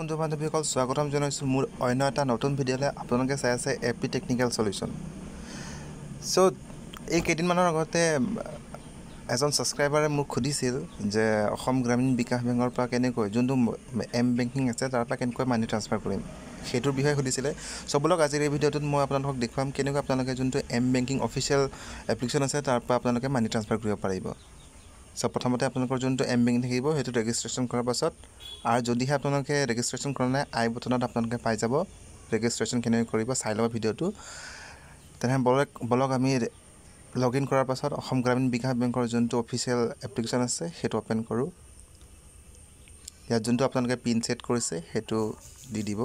বন্ধু বান্ধৱীসকল স্বাগতম জনাইছোঁ মোৰ অন্য এটা নতুন ভিডিঅ'লৈ আপোনালোকে চাই আছে A P technical solution so' এই কেইদিনমানৰ আগতে এজন ছাবস্ক্ৰাইবাৰে মোক সুধিছিল যে অসম গ্ৰামীণ বিকাশ বেংকৰ পৰা কেনেকৈ যোনটো এম বেংকিং আছে তাৰ পৰা কেনেকৈ মানি ট্ৰান্সফাৰ কৰিম সেইটোৰ বিষয়ে সুধিছিলে চ' বোলক আজিৰ এই ভিডিঅ'টোত মই আপোনালোকক দেখুৱাম কেনেকৈ আপোনালোকে যোনটো এম বেংকিং অফিচিয়েল এপ্লিকেশ্যন আছে তাৰ পৰা আপোনালোকে মানি ট্ৰান্সফাৰ কৰিব পাৰিব চ' প্ৰথমতে আপোনালোকৰ যোনটো এম বেংক থাকিব সেইটো ৰেজিষ্ট্ৰেশ্যন কৰাৰ পাছত আৰু যদিহে আপোনালোকে ৰেজিষ্ট্ৰেশ্যন কৰা নাই আই বটনত আপোনালোকে পাই যাব ৰেজিষ্ট্ৰেশ্যন কেনেকৈ কৰিব চাই ল'ব ভিডিঅ'টো তেনেহ'লে বলক বলক আমি লগ ইন কৰাৰ পাছত অসম গ্ৰামীণ বিকাশ বেংকৰ যোনটো অফিচিয়েল এপ্লিকেশ্যন আছে সেইটো অ'পেন কৰোঁ ইয়াত যোনটো আপোনালোকে পিন ছেট কৰিছে সেইটো দি দিব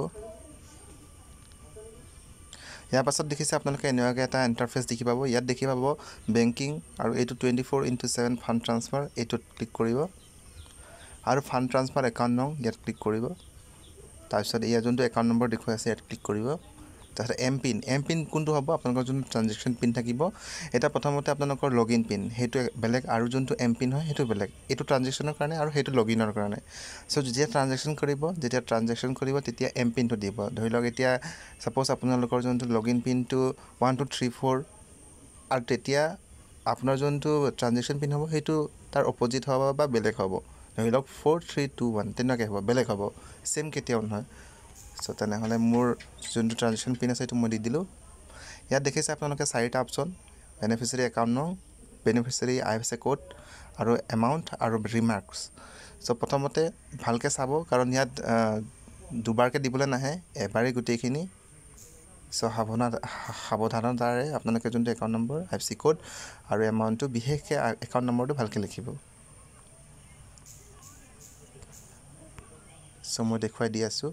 ইয়াৰ পাছত দেখিছে আপোনালোকে এনেকুৱাকৈ এটা এণ্টাৰফেচ দেখি পাব ইয়াত দেখি পাব বেংকিং আৰু এইটো twenty four into seven fund transfer এইটোত ক্লিক কৰিব আৰু ফাণ্ড ট্ৰান্সফাৰ একাউণ্ট নং ইয়াত ক্লিক কৰিব তাৰপিছত ইয়াৰ যোনটো একাউণ্ট নম্বৰ দেখুৱাই আছে ইয়াত ক্লিক কৰিব তাৰপিছত এম পিন এম পিন কোনটো হ'ব আপোনালোকৰ যোনটো ট্ৰানজেকশ্যন পিন থাকিব এটা প্ৰথমতে আপোনালোকৰ লগইন পিন সেইটো বেলেগ আৰু যোনটো এম পিন হয় সেইটো বেলেগ এইটো ট্ৰানজেকশ্যনৰ কাৰণে আৰু সেইটো লগইনৰ কাৰণে চ' যেতিয়া ট্ৰানজেকশ্যন কৰিব যেতিয়া ট্ৰানজেকশ্যন কৰিব তেতিয়া এম পিনটো দিব ধৰি লওক এতিয়া ছাপ'জ আপোনালোকৰ যোনটো লগইন পিনটো ওৱান টু থ্ৰী ফ'ৰ আৰু তেতিয়া আপোনাৰ যোনটো ট্ৰানজেকশ্যন পিন হ'ব সেইটো তাৰ অপজিট হ'ব বা বেলেগ হ'ব ধৰি লওক ফ'ৰ থ্ৰী টু ওৱান তেনেকুৱাকৈ হ'ব বেলেগ হ'ব ছেইম কেতিয়াও নহয় সো তেনেহলে মোৰ যোনটো ট্ৰানজেকশ্যন পিন আছে সেইটো মই দি দিলোঁ ইয়াত দেখিছে আপোনালোকে চাৰিটা অপশ্যন বেনিফিচিয়াৰী একাউণ্ট নং বেনিফিচিয়াৰী আই এফ ক'ড আৰু এমাউণ্ট আৰু ৰিমাৰ্কছ চ' প্ৰথমতে ভালকৈ চাব কাৰণ ইয়াত দুবাৰকৈ দিবলৈ নাহে এবাৰেই গোটেইখিনি চ' সাৱধান সাৱধানতাৰে আপোনালোকে যোনটো account number I F C code আৰু এমাউণ্টটো বিশেষকৈ একাউণ্ট নম্বৰটো ভালকৈ লিখিব চ' মই দেখুৱাই দি আছোঁ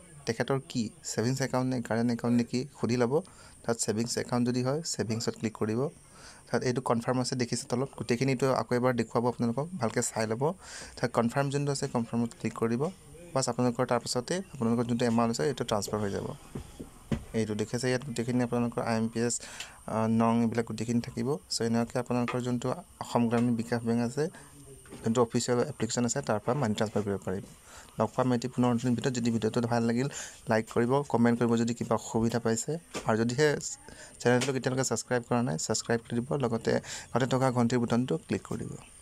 তেখেতৰ কি ছেভিংছ একাউণ্ট নে কাৰেণ্ট একাউণ্ট নে কি সুধি ল'ব তাত ছেভিংছ একাউণ্ট যদি হয় ছেভিংছত ক্লিক কৰিব তাত এইটো কনফাৰ্ম আছে দেখিছে তলত গোটেইখিনিটো আকৌ এবাৰ দেখুৱাব আপোনালোকক ভালকৈ চাই ল'ব তাত কনফাৰ্ম যোনটো আছে কনফাৰ্মত ক্লিক কৰিব বাছ আপোনালোকৰ তাৰপাছতে আপোনালোকৰ যোনটো এমাউণ্ট আছে এইটো ট্ৰান্সফাৰ হৈ যাব এইটো দেখিছে ইয়াত গোটেইখিনি আপোনালোকৰ আই এম পি এছ নং এইবিলাক গোটেইখিনি থাকিব চ' এনেকৈ আপোনালোকৰ যোনটো অসম গ্ৰামীণ বিকাশ বেংক আছে ভেণ্টৰ অফিচিয়েল এপ্লিকেশ্যন আছে তাৰপৰা মানি ট্ৰাঞ্চফাৰ কৰিব পাৰিব লগ পাম এটি পুনৰ দিন ভিতৰত যদি ভিডিঅ'টো ভাল লাগিল লাইক কৰিব কমেণ্ট কৰিব যদি কিবা অসুবিধা পাইছে আৰু যদিহে চেনেলটোক এতিয়ালৈকে ছাবস্ক্ৰাইব কৰা নাই ছাবস্ক্ৰাইব কৰি দিব লগতে ঘৰতে থকা ঘণ্টিৰ বুটনটো ক্লিক কৰি দিব